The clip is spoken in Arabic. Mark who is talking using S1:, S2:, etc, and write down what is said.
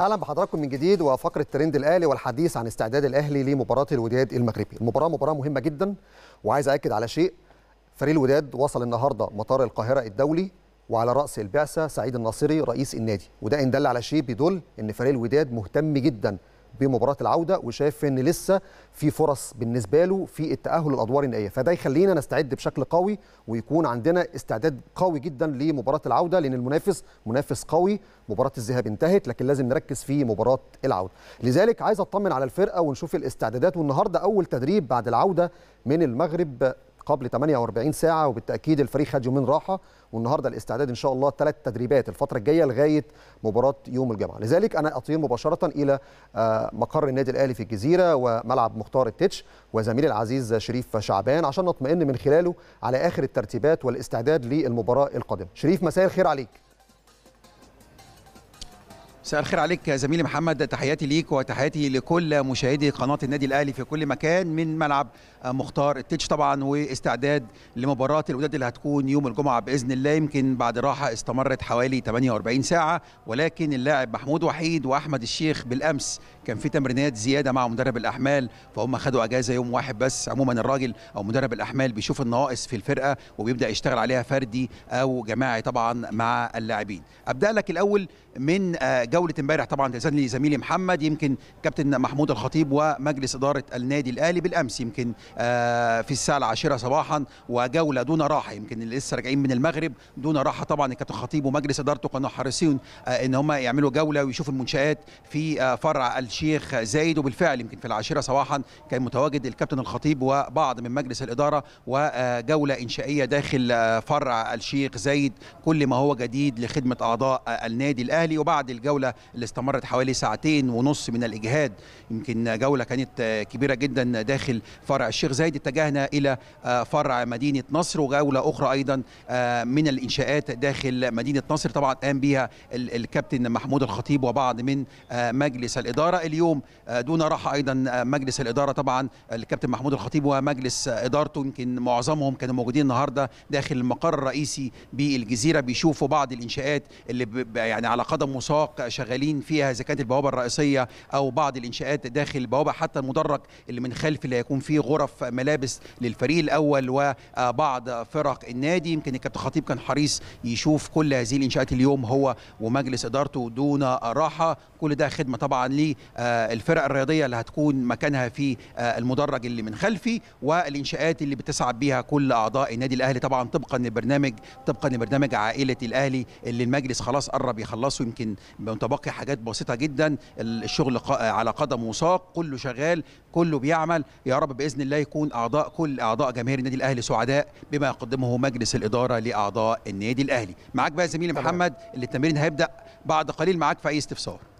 S1: اهلا بحضراتكم من جديد وفقره ترند الاهلي والحديث عن استعداد الاهلي لمباراه الوداد المغربي المباراه مباراه مهمه جدا وعايز اكد على شيء فريق الوداد وصل النهارده مطار القاهره الدولي وعلى راس البعثه سعيد الناصري رئيس النادي وده ان دل على شيء بيدل ان فريق الوداد مهتم جدا بمباراه العوده وشايف ان لسه في فرص بالنسبه له في التاهل للادوار النهائيه فده يخلينا نستعد بشكل قوي ويكون عندنا استعداد قوي جدا لمباراه العوده لان المنافس منافس قوي مباراه الذهاب انتهت لكن لازم نركز في مباراه العوده لذلك عايز اطمن على الفرقه ونشوف الاستعدادات والنهارده اول تدريب بعد العوده من المغرب قبل 48 ساعه وبالتاكيد الفريق خد يومين راحه والنهارده الاستعداد ان شاء الله ثلاث تدريبات الفتره الجايه لغايه مباراه يوم الجمعه لذلك انا اطير مباشره الى آه، مقر النادي الاهلي في الجزيره وملعب مختار التتش وزميلي العزيز شريف شعبان عشان نطمئن من خلاله على اخر الترتيبات والاستعداد للمباراه القادمه شريف مساء الخير عليك
S2: مساء الخير عليك زميلي محمد تحياتي ليك وتحياتي لكل مشاهدي قناه النادي الاهلي في كل مكان من ملعب آه، مختار التتش طبعا واستعداد لمباراه الوداد اللي هتكون يوم الجمعه باذن الله يمكن بعد راحه استمرت حوالي 48 ساعه ولكن اللاعب محمود وحيد واحمد الشيخ بالامس كان في تمرينات زياده مع مدرب الاحمال فهم خدوا اجازه يوم واحد بس عموما الراجل او مدرب الاحمال بيشوف النواقص في الفرقه وبيبدا يشتغل عليها فردي او جماعي طبعا مع اللاعبين ابدا لك الاول من آه، جو جوله امبارح طبعا تزن لي زميلي محمد يمكن كابتن محمود الخطيب ومجلس اداره النادي الاهلي بالامس يمكن آه، في الساعه العاشره صباحا وجوله دون راحه يمكن اللي لسه راجعين من المغرب دون راحه طبعا الكابتن الخطيب ومجلس ادارته كانوا حريصين آه، ان هم يعملوا جوله ويشوفوا المنشات في آه، فرع الشيخ زايد وبالفعل يمكن في العاشره صباحا كان متواجد الكابتن الخطيب وبعض من مجلس الاداره وجوله انشائيه داخل فرع الشيخ زايد كل ما هو جديد لخدمه اعضاء النادي الاهلي وبعد الجوله اللي استمرت حوالي ساعتين ونص من الإجهاد يمكن جولة كانت كبيرة جدا داخل فرع الشيخ زايد اتجهنا إلى فرع مدينة نصر وجولة أخرى أيضا آه، من الإنشاءات داخل مدينة نصر طبعا قام بها الكابتن محمود الخطيب وبعض من آه، مجلس الإدارة اليوم آه، دون راحة أيضا مجلس الإدارة طبعا الكابتن محمود الخطيب ومجلس إدارته يمكن معظمهم كانوا موجودين النهاردة داخل المقر الرئيسي بالجزيرة بيشوفوا بعض الإنشاءات اللي يعني على قدم وساق شغالين فيها اذا كانت البوابه الرئيسيه او بعض الانشاءات داخل البوابه حتى المدرج اللي من خلف اللي هيكون فيه غرف ملابس للفريق الاول وبعض فرق النادي يمكن الكابتن خطيب كان حريص يشوف كل هذه الانشاءات اليوم هو ومجلس ادارته دون راحه كل ده خدمه طبعا للفرق الرياضيه اللي هتكون مكانها في المدرج اللي من خلفي والانشاءات اللي بتسعى بيها كل اعضاء النادي الاهلي طبعا طبقا لبرنامج طبقا لبرنامج عائله الاهلي اللي المجلس خلاص قرب يخلصه يمكن باقي حاجات بسيطه جدا الشغل على قدم وساق كله شغال كله بيعمل يا رب باذن الله يكون اعضاء كل اعضاء جماهير النادي الاهلي سعداء بما يقدمه مجلس الاداره لاعضاء النادي الاهلي معاك بقى زميلي محمد اللي التمرين هيبدا بعد قليل معاك في اي استفسار